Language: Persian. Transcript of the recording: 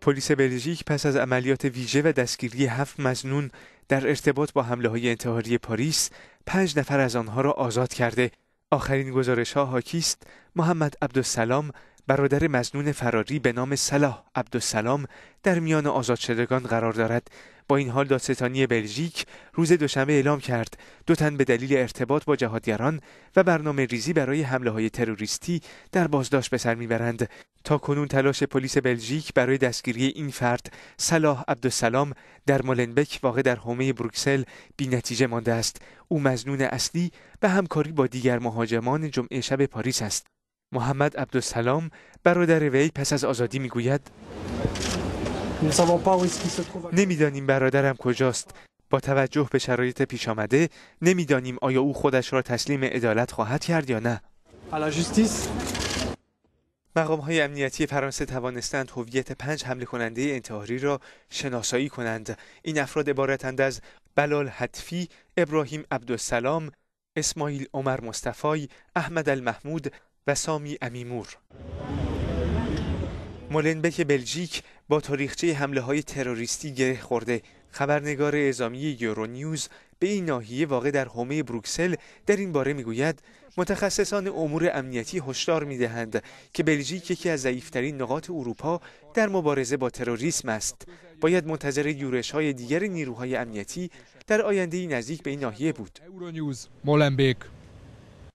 پلیس بلژیک پس از عملیات ویژه و دستگیری هفت مزنون در ارتباط با حمله های انتحاری پاریس پنج نفر از آنها را آزاد کرده آخرین گزارش ها حاکیست محمد عبدالسلام برادر مزنون فراری به نام صلاح عبدالسلام در میان آزاد شدگان قرار دارد با این حال دادستانی بلژیک روز دوشنبه اعلام کرد دو تن به دلیل ارتباط با جهادگران و برنامه ریزی برای حمله های تروریستی در بازداشت به سر میبرند تا کنون تلاش پلیس بلژیک برای دستگیری این فرد صلاح عبدالسلام در مولنبک واقع در حومه بروکسل نتیجه مانده است او مزنون اصلی به همکاری با دیگر مهاجمان جمعه شب پاریس است محمد عبدالسلام برادر وی پس از آزادی میگوید نمیدانیم برادرم کجاست با توجه به شرایط پیش آمده نمیدانیم آیا او خودش را تسلیم عدالت خواهد کرد یا نه مقام های امنیتی فرانسه توانستند هویت پنج حمله کننده انتحاری را شناسایی کنند این افراد عبارتند از بلال حتفی ابراهیم عبدالسلام اسماعیل عمر مصطفی احمد المحمود و سامی امیمور مولنبک بلژیک با تاریخچه حمله های تروریستی گره خورده خبرنگار اعزامی نیوز به این ناحیه واقع در حومه بروکسل در این باره میگوید متخصصان امور امنیتی هشدار میدهند که بلژیک یکی از ضعیفترین نقاط اروپا در مبارزه با تروریسم است باید منتظر یورش های دیگر نیروهای امنیتی در آینده نزدیک به این ناحیه بود